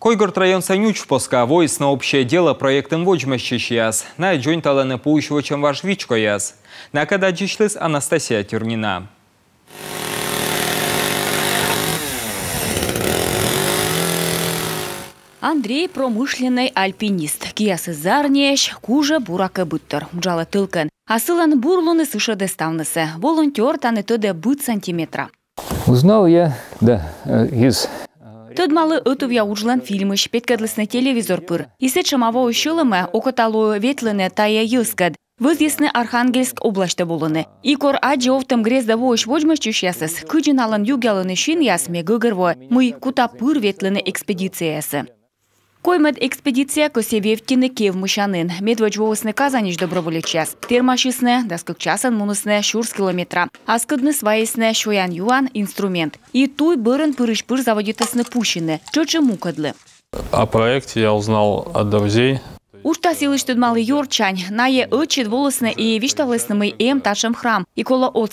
Койгорт район Санюч войс на общее дело проектом проектын вожмащищияс, на джонь таланы чем ваш вичкояс. На когда джишлыс Анастасия Тюрнина. Андрей промышленный альпинист. Киясы зарнеш, кужа бурака быттыр. Мужала тылкан. Асылан бурлуны сыша доставнысы. Волонтер таны тоде быт сантиметра. Узнал я, да, э, из Тот малы өтіп фильм фильмы шпеткадлысны телевизор пыр. Исе чамаво ущылымы окаталуы ветлыны тая юскад. Вызесны Архангельск облашты болыны. Икор аджи овтым грезда вош вожмаш чушясыз. Күджин алын ясме гыгырво. Мый кута пыр ветлыны экспедициясы. експедиція косівів тіників мушанин. Мідвоч вовосника за ніч доброволі час. Тирма шісне, даскокчасен мунусне, шурс кілометра. А скидне сваїсне, шоян юан інструмент. І той бирен пиришпир заводітесне пущене. Чочему кадли. О проекте я узнав от друзей, Ушта силышты дмалы юрчань, нае ычит волосны и виштавлесны эм ташем храм, и кола Ту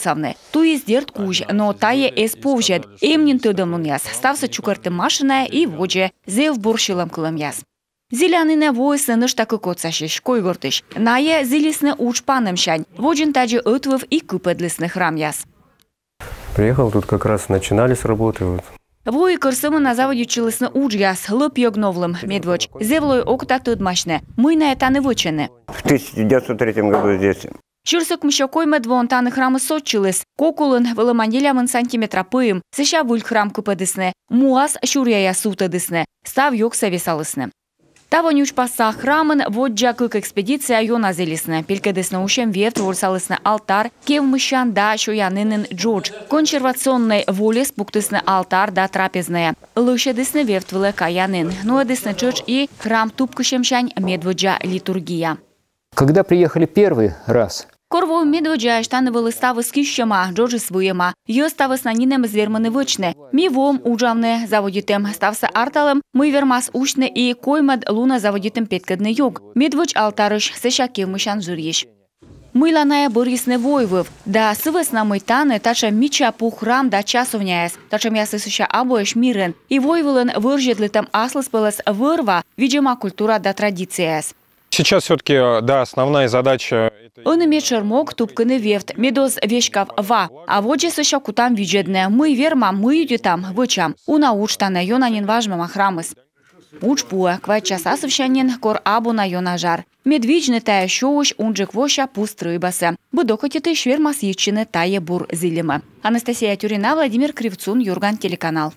Туи сдерт куж, но тае эс повжет, эм нин тыдам луньяс, Стався чукарты машина и водже, зев буршилам кылымяс. Зеляныне войсы нышта кыкоцашиш, койгортыш. уч панем учпанымшань, воджин таджи ытвов и кыпедлесны храм яс. Приехал, тут как раз начинали с работы, вот, Бу на заводі ючылысны ужяс, лып йогновлым, медвоч. Зевлой окта тудмашне, муйне та вычены. В 1903 году здесь Чурсык мщокоймы двонтаны храмы сотчилыс. Кокулын вылыманделямын сантиметра пыым. Сыща вуль храм купадысны. Муаз шуряя сутадысны. Став йок совесалысны. Тавонюч паса храмын водджаклык экспедиция Йона зелісіні. Пілкедесна ушем вевт вольсалысны алтар, кевмышан да шуянынын Джордж. Консервационный волес пуктысны алтар да трапезная. Лышедесны вевт вілі каянын. Нуэдесны а чоч и храм тупкышемшань медводжа литургия. Когда приехали первый раз – Корво мід вожаштан вилистави з кіщема, джожі своєма. Йо стави санінем звірмани вичне. Мі Мивом уджавне заводітем, стався арталем, Мы вермас учне и коймед луна заводітем підкидне юг. Мідвич алтариш, сешаків мишан жур'їш. Миланая Борис не воевыв, да сивес на митане, тача міча по храм да часовняєс, тача м'яси суща абоєш мірен, і воювален виржітлитем аслиспелес вырва, видимо культура да традиціяс. Сейчас все-таки, э, да, основная задача... Он имеет ме тупка не вефт, медоз вешкав ва. А вот же сыща кутам виджедне. Мы верма, мы там, вычам. У Уна уштана, юнанин важма махрамыс. Уч пуа, квай часа совщанин, кор абу на юна жар. Медвижны тая щоуш, унджик воща пуст рыбаса. Быдокотиты шверма съечины тая бур зилима. Анастасия Тюрина, Владимир Кривцун, Юрган, телеканал.